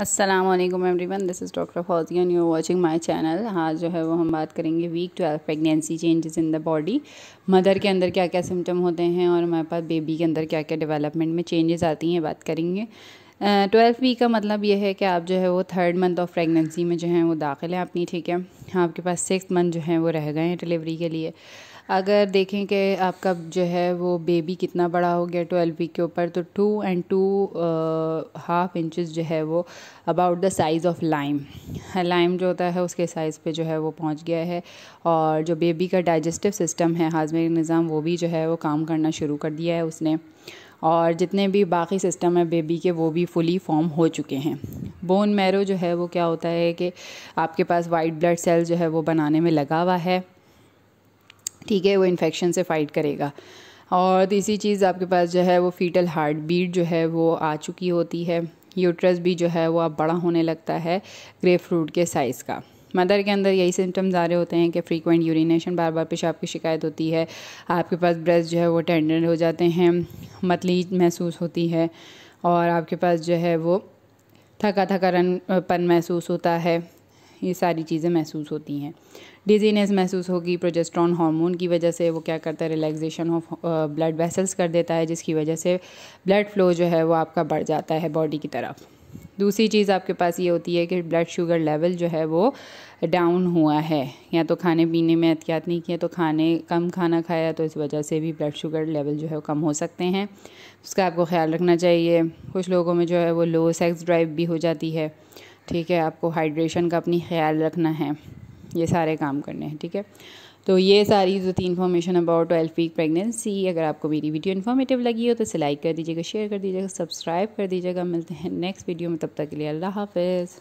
Aslam every one this is doctor Fauzia you watching my channel हाँ जो है वो हम बात करेंगे week twelve pregnancy changes in the body mother के अंदर क्या क्या सिम्टम होते हैं और हमारे पास बेबी के अंदर क्या क्या डेवलपमेंट में चेंजेस आती हैं बात करेंगे ट्वेल्थ uh, वीक का मतलब यह है कि आप जो है वो थर्ड मंथ ऑफ प्रेगनेंसी में जो है वो दाखिल हैं अपनी ठीक है आपके पास सिक्स मंथ जो है वो रह गए हैं डिलीवरी के लिए अगर देखें कि आपका जो है वो बेबी कितना बड़ा हो गया ट्वेल्व वीक के ऊपर तो two and two half inches जो है वो about the size of lime lime जो होता है उसके साइज़ पे जो है वो पहुंच गया है और जो बेबी का डाइजेस्टिव सिस्टम है हाजमे निज़ाम वो भी जो है वो काम करना शुरू कर दिया है उसने और जितने भी बाकी सिस्टम है बेबी के वो भी फुली फॉर्म हो चुके हैं बोन मैरो जो है वो क्या होता है कि आपके पास वाइट ब्लड सेल जो है वो बनाने में लगा हुआ है ठीक है वो इन्फेक्शन से फाइट करेगा और तीसरी चीज़ आपके पास जो है वो फीटल हार्ट बीट जो है वो आ चुकी होती है यूट्रस भी जो है वो अब बड़ा होने लगता है ग्रेप फ्रूट के साइज़ का मदर के अंदर यही सिम्टम्स आ रहे होते हैं कि फ्रीक्वेंट यूरिनेशन बार बार पेशाब की शिकायत होती है आपके पास ब्रेस्ट जो है वो टेंडर हो जाते हैं मतली महसूस होती है और आपके पास जो है वो थका थका रन पन महसूस होता है ये सारी चीज़ें महसूस होती हैं डिजीनेस महसूस होगी प्रोजेस्ट्रॉन हार्मोन की वजह से वो क्या करता है रिलैक्सेशन ऑफ ब्लड वेसल्स कर देता है जिसकी वजह से ब्लड फ्लो जो है वो आपका बढ़ जाता है बॉडी की तरफ दूसरी चीज़ आपके पास ये होती है कि ब्लड शुगर लेवल जो है वो डाउन हुआ है या तो खाने पीने में एहतियात नहीं किया तो खाने कम खाना खाया तो इस वजह से भी ब्लड शुगर लेवल जो है वो कम हो सकते हैं उसका आपको ख्याल रखना चाहिए कुछ लोगों में जो है वो लो सेक्स ड्राइव भी हो जाती है ठीक है आपको हाइड्रेशन का अपनी ख्याल रखना है ये सारे काम करने हैं ठीक है तो ये सारी जो थी information about twelfth week pregnancy अगर आपको मेरी वीडियो इन्फॉर्मेटिव लगी हो तो इसे लाइक कर दीजिएगा शेयर कर दीजिएगा सब्सक्राइब कर दीजिएगा मिलते हैं नेक्स्ट वीडियो में तब तक के लिए अल्लाह हाफिज़